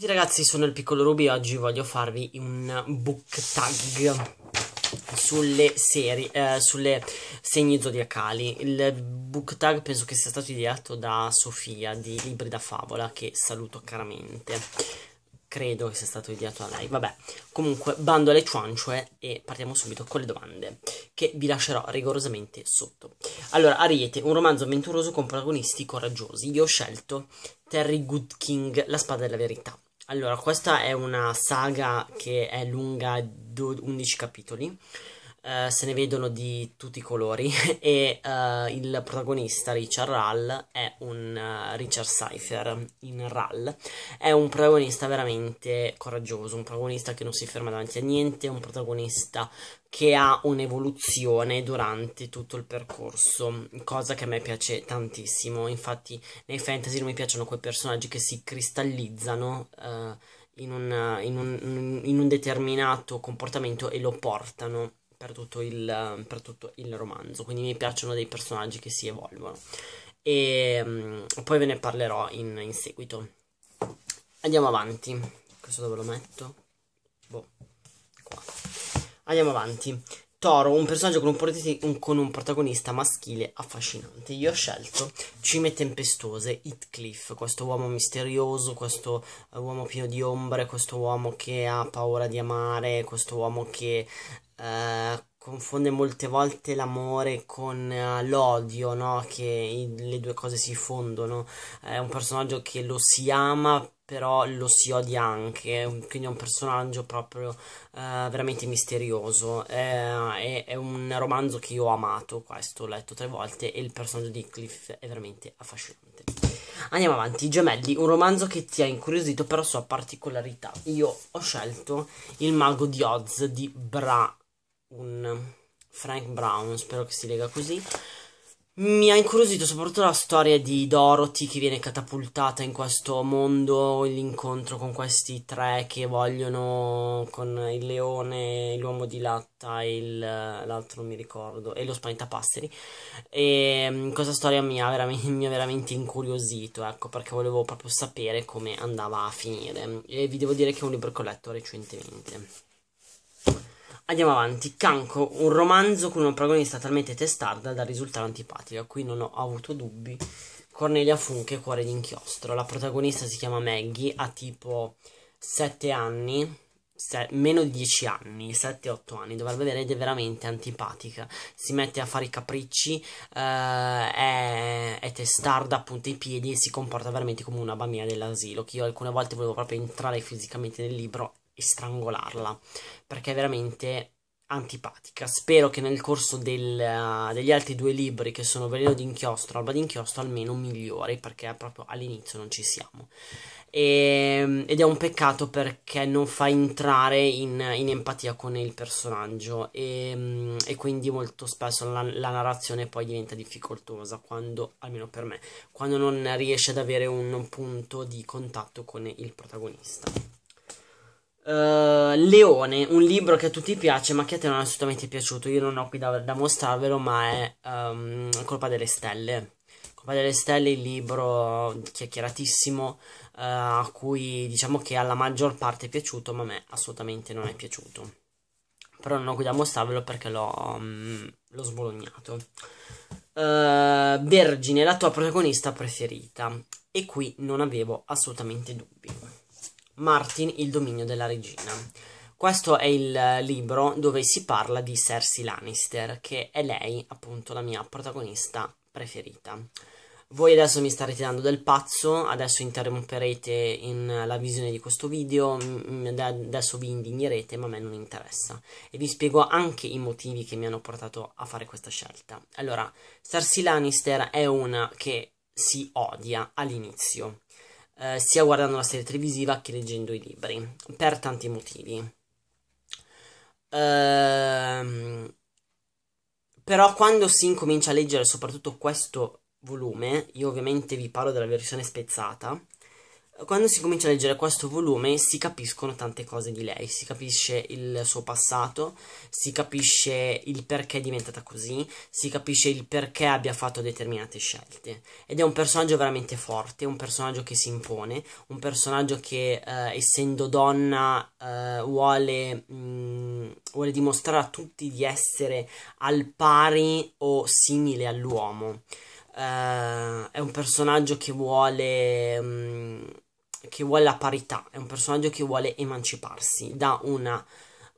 Ciao ragazzi, sono il piccolo Ruby e oggi voglio farvi un book tag sulle serie, eh, sulle segni zodiacali. Il book tag penso che sia stato ideato da Sofia di Libri da Favola, che saluto caramente. Credo che sia stato ideato da lei. Vabbè, comunque, bando alle cianciue e partiamo subito con le domande, che vi lascerò rigorosamente sotto. Allora, Ariete, un romanzo avventuroso con protagonisti coraggiosi. Io ho scelto Terry Good King, La spada della verità allora, questa è una saga che è lunga 12, 11 capitoli eh, se ne vedono di tutti i colori e uh, il protagonista Richard Rall è un uh, Richard Cypher in Rall è un protagonista veramente coraggioso, un protagonista che non si ferma davanti a niente, un protagonista che ha un'evoluzione durante tutto il percorso, cosa che a me piace tantissimo. Infatti nei fantasy non mi piacciono quei personaggi che si cristallizzano in un, in, un, in un determinato comportamento e lo portano per tutto, il, per tutto il romanzo, quindi mi piacciono dei personaggi che si evolvono. E um, poi ve ne parlerò in, in seguito. Andiamo avanti. Questo dove lo metto? Boh, qua. Andiamo avanti. Toro, un personaggio con un, un, con un, protagonista maschile affascinante. Io ho scelto Cime Tempestose, Heathcliff, questo uomo misterioso, questo eh, uomo pieno di ombre, questo uomo che ha paura di amare, questo uomo che eh, confonde molte volte l'amore con eh, l'odio, no? Che i, le due cose si fondono. È un personaggio che lo si ama, però lo si odia anche, quindi è un personaggio proprio eh, veramente misterioso. È, è, un romanzo che io ho amato, questo ho letto tre volte, e il personaggio di Cliff è veramente affascinante. Andiamo avanti, Gemelli, un romanzo che ti ha incuriosito per la sua particolarità. Io ho scelto Il mago di Oz di Bra un um, Frank Brown, spero che si lega così. Mi ha incuriosito soprattutto la storia di Dorothy che viene catapultata in questo mondo, l'incontro con questi tre che vogliono con il leone, l'uomo di latta e l'altro non mi ricordo, e lo spaventapasseri. E um, questa storia mi ha veramente, mi ha veramente incuriosito, ecco, perché volevo proprio sapere come andava a finire. E vi devo dire che è un libro che ho letto recentemente. Andiamo avanti, Canco, un romanzo con una protagonista talmente testarda da risultare antipatica, qui non ho avuto dubbi. Cornelia Funke, Cuore d'inchiostro. La protagonista si chiama Maggie, ha tipo 7 anni, se, meno di 10 anni, 7-8 anni, dovrebbe vedere ed è veramente antipatica. Si mette a fare i capricci, eh, è, è, testarda appunto i piedi e si comporta veramente come una bambina dell'asilo, che io alcune volte volevo proprio entrare fisicamente nel libro e strangolarla perché è veramente antipatica. Spero che nel corso del, eh, degli altri due libri che sono Veleno d'inchiostro e Alba d'inchiostro almeno migliori perché proprio all'inizio non ci siamo. E, ehm, ed è un peccato perché non fa entrare in, in empatia con il personaggio e, ehm, e quindi molto spesso la, la, narrazione poi diventa difficoltosa quando, almeno per me, quando non riesce ad avere un punto di contatto con il protagonista. Eh, Leone, un libro che a tutti piace ma che a te non è assolutamente piaciuto. Io non ho qui da, da mostrarvelo, ma è um, Colpa delle Stelle. Colpa delle Stelle, il libro chiacchieratissimo uh, a cui diciamo che alla maggior parte è piaciuto, ma a me assolutamente non è piaciuto. Però non ho qui da mostrarvelo perché l'ho, um, l'ho sbolognato. Uh, Vergine, la tua protagonista preferita. E qui non avevo assolutamente dubbi. Martin, il dominio della regina. Questo è il eh, libro dove si parla di Cersei Lannister, che è lei, appunto, la mia protagonista preferita. Voi adesso mi starete dando del pazzo, adesso interromperete in eh, la visione di questo video, adesso vi indignerete, ma a me non interessa. E vi spiego anche i motivi che mi hanno portato a fare questa scelta. Allora, Cersei Lannister è una che si odia all'inizio eh, sia guardando la serie televisiva che leggendo i libri, per tanti motivi. Ehm, però quando si incomincia a leggere soprattutto questo volume, io ovviamente vi parlo della versione spezzata, quando si comincia a leggere questo volume si capiscono tante cose di lei, si capisce il suo passato, si capisce il perché è diventata così, si capisce il perché abbia fatto determinate scelte. Ed è un personaggio veramente forte, un personaggio che si impone, un personaggio che eh, essendo donna eh, vuole, mh, mm, vuole dimostrare a tutti di essere al pari o simile all'uomo. Uh, è un personaggio che vuole um, che vuole la parità, è un personaggio che vuole emanciparsi da una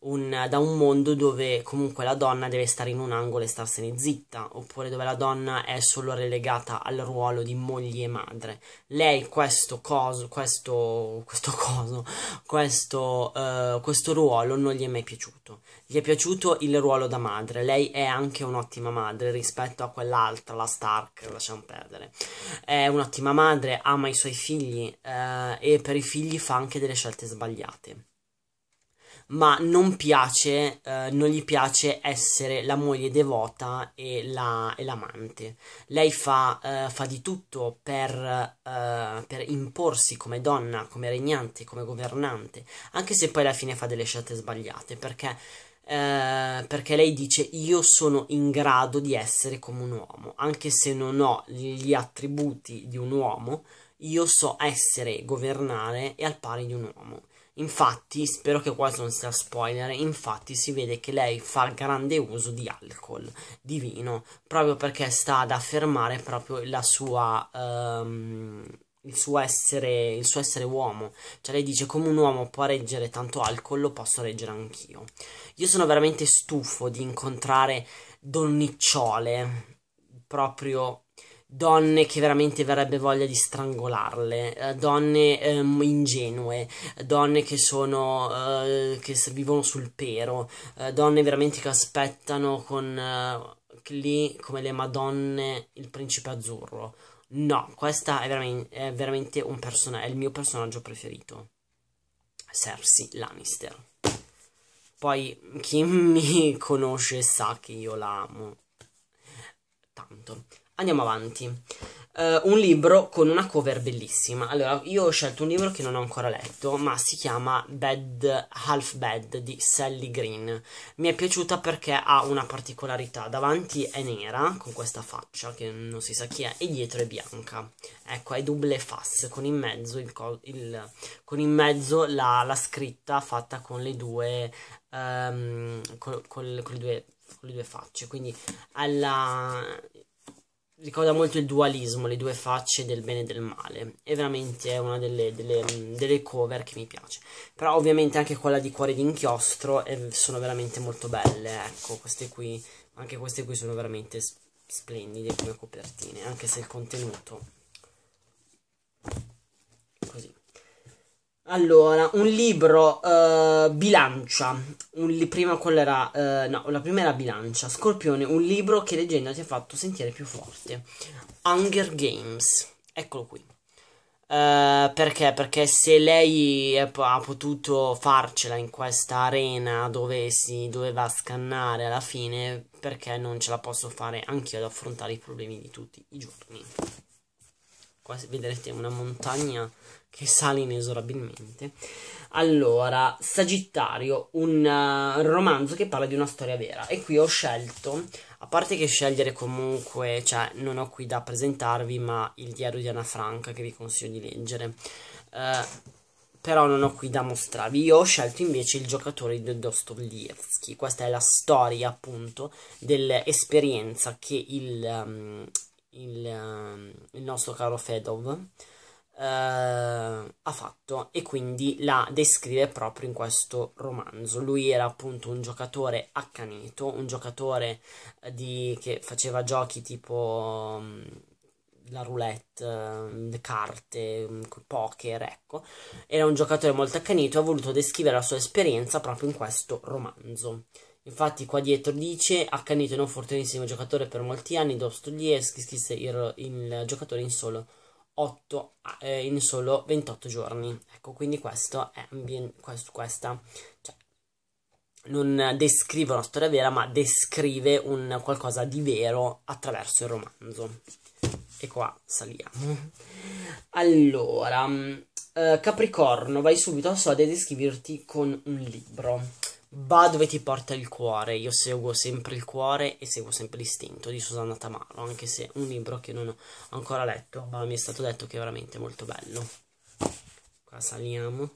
un, da un mondo dove comunque la donna deve stare in un angolo e starsene zitta, oppure dove la donna è solo relegata al ruolo di moglie e madre. Lei questo coso, questo, questo coso, questo, uh, questo ruolo non gli è mai piaciuto. Gli è piaciuto il ruolo da madre, lei è anche un'ottima madre rispetto a quell'altra, la Stark, lasciamo perdere. È un'ottima madre, ama i suoi figli uh, e per i figli fa anche delle scelte sbagliate ma non piace, eh, non gli piace essere la moglie devota e, la, e l'amante. Lei fa, eh, fa di tutto per, eh, per, imporsi come donna, come regnante, come governante, anche se poi alla fine fa delle scelte sbagliate, perché, eh, perché lei dice io sono in grado di essere come un uomo, anche se non ho gli attributi di un uomo, io so essere, governare e al pari di un uomo. Infatti, spero che questo non sia spoiler, infatti si vede che lei fa grande uso di alcol, di vino, proprio perché sta ad affermare proprio la sua, um, il, suo essere, il suo essere uomo. Cioè lei dice come un uomo può reggere tanto alcol, lo posso reggere anch'io. Io sono veramente stufo di incontrare donnicciole proprio donne che veramente verrebbe voglia di strangolarle, eh, donne ehm, ingenue, donne che sono eh, che vivono sul pero, eh, donne veramente che aspettano con eh, lì come le madonne il principe azzurro. No, questa è veramente, è veramente un personaggio, è il mio personaggio preferito. Cersei Lannister. Poi chi mi conosce sa che io la amo tanto. Andiamo avanti. Uh, un libro con una cover bellissima. Allora, io ho scelto un libro che non ho ancora letto, ma si chiama Bad Half Bad di Sally Green. Mi è piaciuta perché ha una particolarità. Davanti è nera, con questa faccia che non si sa chi è, e dietro è bianca. Ecco, è double face, con in mezzo, il il, con in mezzo la, la, scritta fatta con le due... Um, ehm, con, con, con le due con le due facce, quindi alla... ricorda molto il dualismo, le due facce del bene e del male, È veramente una delle, delle, delle cover che mi piace, però ovviamente anche quella di Cuore d'inchiostro eh, sono veramente molto belle, ecco, queste qui, anche queste qui sono veramente splendide come copertine, anche se il contenuto Allora, un libro, uh, Bilancia, un li- prima quella era, uh, no, la prima era Bilancia, Scorpione, un libro che leggenda ti ha fatto sentire più forte, Hunger Games, eccolo qui, uh, perché? Perché se lei è, ha potuto farcela in questa arena dove si doveva scannare alla fine, perché non ce la posso fare anch'io ad affrontare i problemi di tutti i giorni? Qua vedrete una montagna che sale inesorabilmente. Allora, Sagittario, un uh, romanzo che parla di una storia vera. E qui ho scelto, a parte che scegliere comunque, cioè non ho qui da presentarvi, ma il diario di Anna Franca che vi consiglio di leggere. Uh, però non ho qui da mostrarvi. Io ho scelto invece il giocatore di Dostoevsky. Questa è la storia appunto dell'esperienza che il, um, il, um, il nostro caro Fedov. Uh, ha fatto e quindi la descrive proprio in questo romanzo. Lui era appunto un giocatore accanito, un giocatore eh, di, che faceva giochi tipo mm, la roulette, mm, le carte, um, poker, ecco. Era un giocatore molto accanito e ha voluto descrivere la sua esperienza proprio in questo romanzo. Infatti qua dietro dice accanito è un fortunissimo giocatore per molti anni Dostoevsky scrisse il, il giocatore in solo 8, eh, in solo 28 giorni. Ecco, quindi questo è ambient, questo, questa, cioè, non descrive una storia vera, ma descrive un qualcosa di vero attraverso il romanzo. E qua saliamo. allora, mm, eh, Capricorno, vai subito a Sode a descriverti con un libro va dove ti porta il cuore. Io seguo sempre il cuore e seguo sempre l'istinto di Susanna Tamaro, anche se è un libro che non ho ancora letto, ma mi è stato detto che è veramente molto bello. Qua saliamo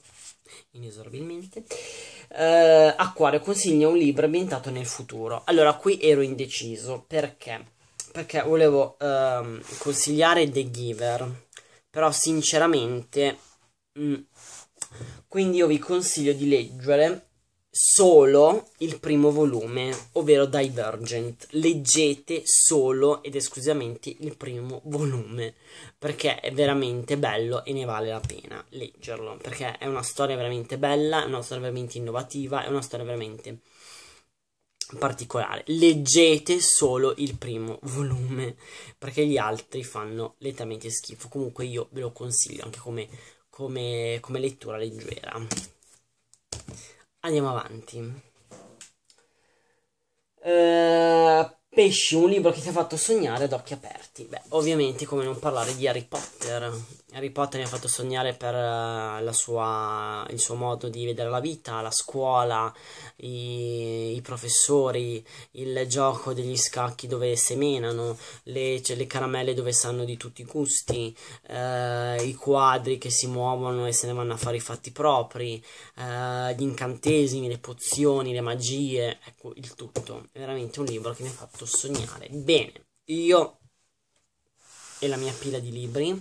inesorabilmente. Uh, Acquario consiglia un libro ambientato nel futuro. Allora, qui ero indeciso perché? Perché volevo uh, consigliare The Giver, però sinceramente. Mh, mm, quindi io vi consiglio di leggere solo il primo volume, ovvero Divergent. Leggete solo ed esclusivamente il primo volume, perché è veramente bello e ne vale la pena leggerlo, perché è una storia veramente bella, è una storia veramente innovativa, è una storia veramente particolare. Leggete solo il primo volume, perché gli altri fanno letteralmente schifo. Comunque io ve lo consiglio anche come, come, come lettura leggera andiamo avanti. Eh, Pesci, un libro che ti ha fatto sognare ad occhi aperti. Beh, ovviamente come non parlare di Harry Potter. Harry Potter mi ha fatto sognare per eh, sua, il suo modo di vedere la vita, la scuola, i, i professori, il gioco degli scacchi dove semenano, le, cioè, le caramelle dove sanno di tutti i gusti, eh, i quadri che si muovono e se ne vanno a fare i fatti propri, eh, gli incantesimi, le pozioni, le magie, ecco il tutto. È veramente un libro che mi ha fatto fatto sognare. Bene, io e la mia pila di libri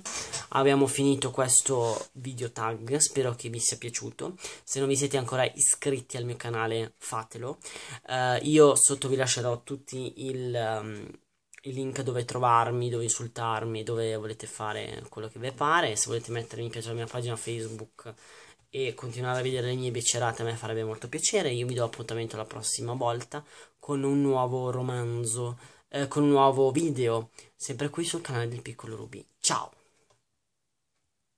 abbiamo finito questo video tag, spero che vi sia piaciuto. Se non vi siete ancora iscritti al mio canale, fatelo. Uh, io sotto vi lascerò tutti il... Um, il link dove trovarmi, dove insultarmi, dove volete fare quello che vi pare. Se volete mettere mi piace alla mia pagina Facebook e continuare a vedere le mie becerate a me farebbe molto piacere. Io vi do appuntamento la prossima volta con un nuovo romanzo, eh, con un nuovo video, sempre qui sul canale del Piccolo Ruby. Ciao!